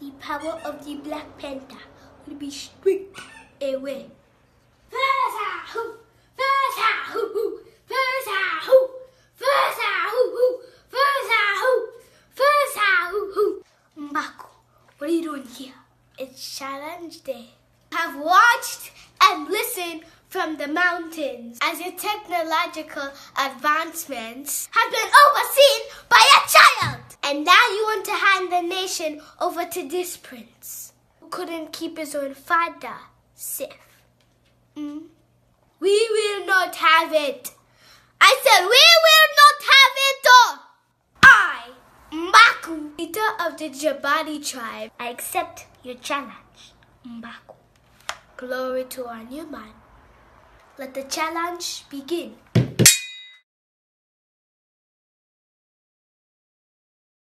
the power of the Black Panther will be stripped away. Mbaku, what are you doing here? It's challenge day. Have watched and listened from the mountains as your technological advancements have been overseen the nation over to this prince, who couldn't keep his own father safe. Mm? We will not have it. I said, we will not have it. I, Mbaku, leader of the Jabari tribe, I accept your challenge, Mbaku. Glory to our new man. Let the challenge begin.